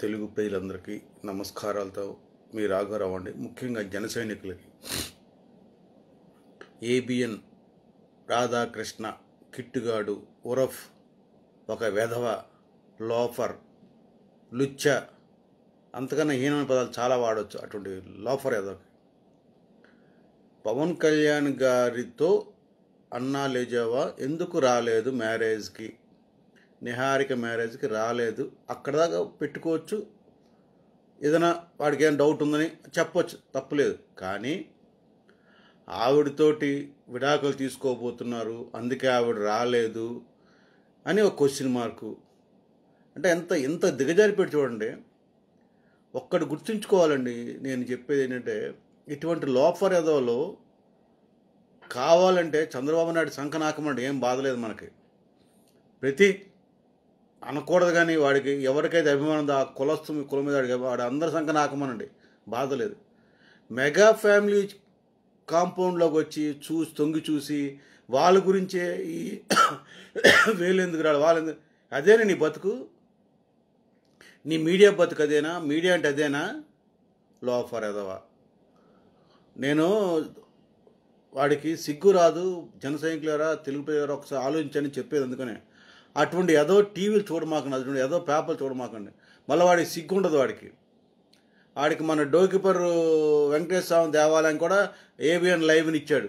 తెలుగు ప్రజలందరికీ నమస్కారాలతో మీ రాఘవరావు అండి ముఖ్యంగా జన సైనికులకి ఏబిఎన్ రాధాకృష్ణ కిట్టుగాడు ఉరఫ్ ఒక వెధవ లోఫర్ లుచ్చ అంతకన్నా హీనమైన పదాలు చాలా వాడవచ్చు అటువంటి లోఫర్ ఏదో పవన్ కళ్యాణ్ గారితో అన్నా లేజావా ఎందుకు రాలేదు మ్యారేజ్కి నిహారిక మ్యారేజ్కి రాలేదు అక్కడ దాకా పెట్టుకోవచ్చు ఏదైనా వాడికి ఏం డౌట్ ఉందని చెప్పవచ్చు తప్పులేదు కానీ ఆవిడతోటి విడాకులు తీసుకోబోతున్నారు అందుకే ఆవిడ రాలేదు అని ఒక క్వశ్చన్ మార్కు అంటే ఎంత ఎంత పెట్టి చూడండి ఒక్కడు గుర్తుంచుకోవాలండి నేను చెప్పేది ఏంటంటే ఇటువంటి లోఫర్ ఎదోలో కావాలంటే చంద్రబాబు నాయుడు శంఖనాకమండి ఏం బాధలేదు మనకి ప్రతి అనకూడదు కానీ వాడికి ఎవరికైతే అభిమానం ఉందో ఆ కులస్తు కుల మీద వాడికి వాడు అందరి సంఖ్య నాకమనండి బాధ లేదు మెగా ఫ్యామిలీ కాంపౌండ్లోకి వచ్చి చూసి తొంగి చూసి వాళ్ళ గురించే ఈ వేలెందుకు రాడు వాళ్ళు అదేనా నీ బతుకు నీ మీడియా బతుకు అదేనా మీడియా అంటే అదేనా లో ఫర్ ఎదవా నేను వాడికి సిగ్గు రాదు జన సైనికులరా తెలుగు ప్రజలు ఒకసారి ఆలోచించని చెప్పేది అందుకనే అటువంటి ఏదో టీవీలు చూడమాకండి అటువంటి ఏదో పేపర్లు చూడమాకండి మళ్ళీ వాడికి సిగ్గుండదు వాడికి వాడికి మన డోకిపర్ వెంకటేశ్వర స్వామి దేవాలయం కూడా ఏబిఎన్ లైవ్ని ఇచ్చాడు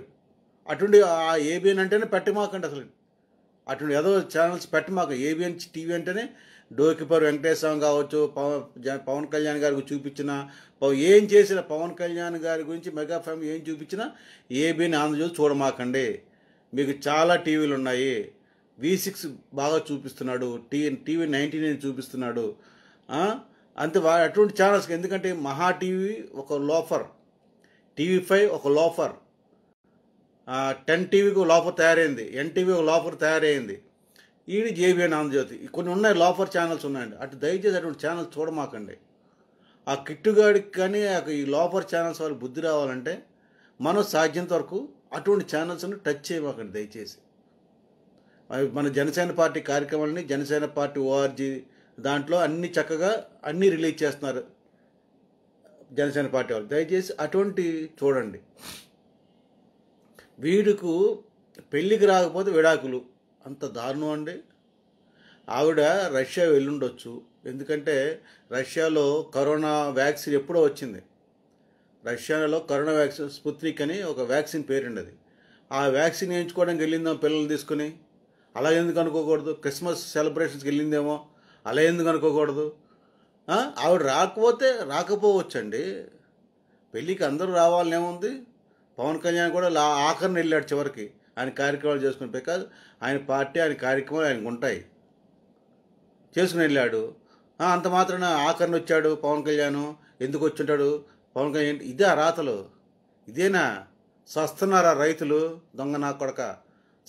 అటువంటి ఆ ఏబిఎన్ అంటేనే పెట్టమాకండి అసలు అటువంటి ఏదో ఛానల్స్ పెట్టమాక ఏబిఎన్ టీవీ అంటేనే డోకిపర్ వెంకటేశ్వర స్వామి కావచ్చు పవన్ పవన్ కళ్యాణ్ గారికి చూపించిన ఏం చేసిన పవన్ కళ్యాణ్ గారి గురించి మెగా ఫ్యామిలీ ఏం చూపించినా ఏబిఎన్ ఆంధ్రజ్యోతి చూడమాకండి మీకు చాలా టీవీలు ఉన్నాయి వి సిక్స్ బాగా చూపిస్తున్నాడు టీ టీవీ నైన్టీన్ చూపిస్తున్నాడు అంతే అటువంటి ఛానల్స్ ఎందుకంటే మహా టీవీ ఒక లోఫర్ టీవీ ఫైవ్ ఒక లోఫర్ టెన్ టీవీకి లోఫర్ తయారైంది ఎన్టీవీ ఒక లోఫర్ తయారైంది ఈడి జేబీఎన్ ఆంధ్రజ్యోతి కొన్ని ఉన్నాయి లోఫర్ ఛానల్స్ ఉన్నాయండి అటు దయచేసి అటువంటి ఛానల్స్ చూడమాకండి ఆ కిట్టుగాడికి కానీ ఈ లోఫర్ ఛానల్స్ వాళ్ళు బుద్ధి రావాలంటే మనం సాధ్యంత వరకు అటువంటి ఛానల్స్ను టచ్ చేయమాకండి దయచేసి మన జనసేన పార్టీ కార్యక్రమాలని జనసేన పార్టీ ఓఆర్జీ దాంట్లో అన్ని చక్కగా అన్నీ రిలీజ్ చేస్తున్నారు జనసేన పార్టీ వాళ్ళు దయచేసి అటువంటి చూడండి వీడుకు పెళ్ళికి రాకపోతే విడాకులు అంత దారుణం అండి ఆవిడ రష్యా వెళ్ళుండొచ్చు ఎందుకంటే రష్యాలో కరోనా వ్యాక్సిన్ ఎప్పుడో వచ్చింది రష్యాలో కరోనా వ్యాక్సిన్ స్పుత్నిక్ అని ఒక వ్యాక్సిన్ పేరుండదు ఆ వ్యాక్సిన్ వేయించుకోవడానికి వెళ్ళిందాం పిల్లలు తీసుకుని అలా ఎందుకు అనుకోకూడదు క్రిస్మస్ సెలబ్రేషన్స్కి వెళ్ళిందేమో అలా ఎందుకు అనుకోకూడదు ఆవిడ రాకపోతే రాకపోవచ్చండి పెళ్ళికి అందరూ రావాలనేముంది పవన్ కళ్యాణ్ కూడా లా ఆఖరిని వెళ్ళాడు చివరికి ఆయన కార్యక్రమాలు చేసుకుని బికాజ్ ఆయన పార్టీ ఆయన కార్యక్రమాలు ఆయనకు ఉంటాయి చేసుకుని వెళ్ళాడు అంత మాత్రాన ఆఖరిని వచ్చాడు పవన్ కళ్యాణ్ ఎందుకు వచ్చుంటాడు పవన్ కళ్యాణ్ ఇదే అర్హతలు ఇదేనా సస్తున్నారా రైతులు దొంగ నా కొడక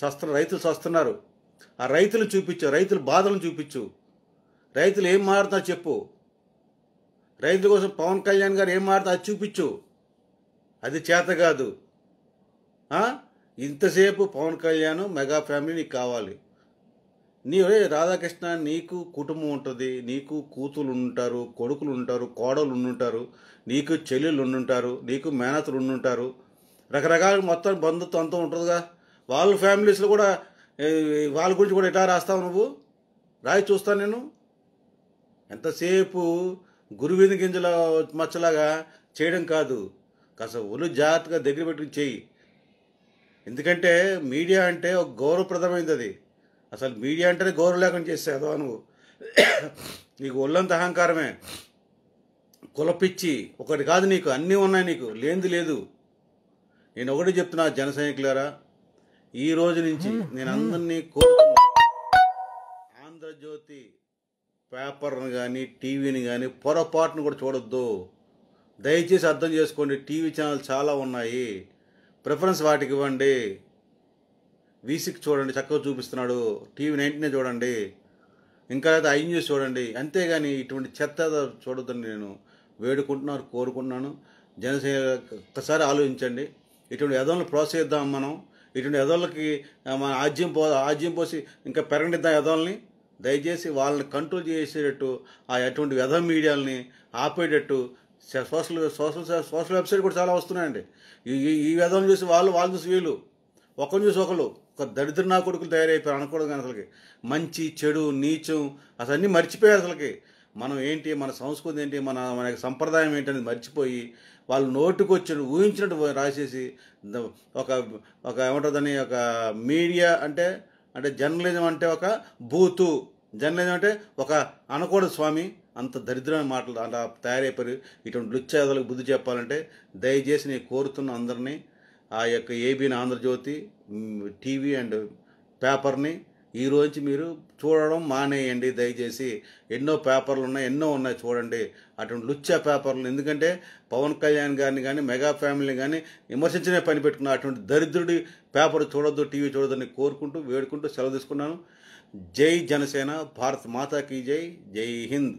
సస్తున్న రైతులు సస్తున్నారు ఆ రైతులు చూపించు రైతుల బాధలను చూపించు రైతులు ఏం మారుతా చెప్పు రైతుల కోసం పవన్ కళ్యాణ్ గారు ఏం మారుతా అది చూపించు అది చేత కాదు ఇంతసేపు పవన్ కళ్యాణ్ మెగా ఫ్యామిలీ నీకు కావాలి నీ రాధాకృష్ణ నీకు కుటుంబం ఉంటుంది నీకు కూతులు ఉంటారు కొడుకులు ఉంటారు కోడలు ఉండుంటారు నీకు చెల్లెలు ఉండుంటారు నీకు మేనతలు ఉండుంటారు రకరకాల మొత్తం బంధుత్వం అంతా ఉంటుందిగా వాళ్ళ ఫ్యామిలీస్లో కూడా వాళ్ళ గురించి కూడా ఎట్లా రాస్తావు నువ్వు రాయి చూస్తాను నేను ఎంతసేపు గురువిని గింజల మచ్చలాగా చేయడం కాదు కాస్త ఒళ్ళు జాగ్రత్తగా దగ్గర పెట్టుకుని చేయి ఎందుకంటే మీడియా అంటే ఒక గౌరవప్రదమైంది అది అసలు మీడియా అంటేనే గౌరవ లేకుండా కదా నువ్వు నీకు ఒళ్ళంత అహంకారమే కులపిచ్చి ఒకటి కాదు నీకు అన్నీ ఉన్నాయి నీకు లేనిది లేదు నేను ఒకటి చెప్తున్నా జన సైనికులారా ఈ రోజు నుంచి నేను అందరినీ కోరుతున్నాను ఆంధ్రజ్యోతి పేపర్ను కానీ టీవీని కానీ పొరపాటును కూడా చూడొద్దు దయచేసి అర్థం చేసుకోండి టీవీ ఛానల్ చాలా ఉన్నాయి ప్రిఫరెన్స్ వాటికి ఇవ్వండి వీసిక్ చూడండి చక్కగా చూపిస్తున్నాడు టీవీ నైన్టీనే చూడండి ఇంకా లేదా ఐ న్యూస్ చూడండి అంతేగాని ఇటువంటి చెత్త చూడొద్దని నేను వేడుకుంటున్నాను కోరుకుంటున్నాను జనసేన ఒక్కసారి ఆలోచించండి ఇటువంటి యథంలో ప్రోత్సహిద్దాం మనం ఇటువంటి ఎదోళ్ళకి మన ఆజ్యం పో ఆజ్యం పోసి ఇంకా పెరగనిద్దాం ఎదోళ్ళని దయచేసి వాళ్ళని కంట్రోల్ చేసేటట్టు ఆ అటువంటి వ్యధ మీడియాలని ఆపేటట్టు సోషల్ సోషల్ సోషల్ వెబ్సైట్ కూడా చాలా వస్తున్నాయండి ఈ ఈ వ్యధం చూసి వాళ్ళు వాళ్ళు చూసి వీళ్ళు ఒకరిని చూసి ఒకరు ఒక దరిద్ర నా కొడుకులు తయారైపోయారు అనకూడదు అసలుకి మంచి చెడు నీచం అసలు అన్నీ మర్చిపోయారు అసలుకి మనం ఏంటి మన సంస్కృతి ఏంటి మన మన సంప్రదాయం ఏంటనేది మర్చిపోయి వాళ్ళు నోటుకు ఊహించినట్టు రాసేసి ఒక ఒక ఏమంటుందని ఒక మీడియా అంటే అంటే జర్నలిజం అంటే ఒక బూతు జర్నలిజం అంటే ఒక అనకూడదు స్వామి అంత దరిద్రమైన మాటలు అలా తయారైపోయి ఇటువంటి నృత్యాదులకు బుద్ధి చెప్పాలంటే దయచేసి నేను కోరుతున్న అందరినీ ఆ యొక్క ఏబీఎన్ ఆంధ్రజ్యోతి టీవీ అండ్ పేపర్ని ఈరోజు మీరు చూడడం మానేయండి దయచేసి ఎన్నో పేపర్లు ఉన్నాయి ఎన్నో ఉన్నాయి చూడండి అటువంటి లుచ్చా పేపర్లు ఎందుకంటే పవన్ కళ్యాణ్ గారిని కానీ మెగా ఫ్యామిలీని కానీ విమర్శించనే పని పెట్టుకున్న అటువంటి దరిద్రుడి పేపర్ చూడొద్దు టీవీ చూడొద్దని కోరుకుంటూ వేడుకుంటూ సెలవు తీసుకున్నాను జై జనసేన భారత్ మాతాకి జై జై హింద్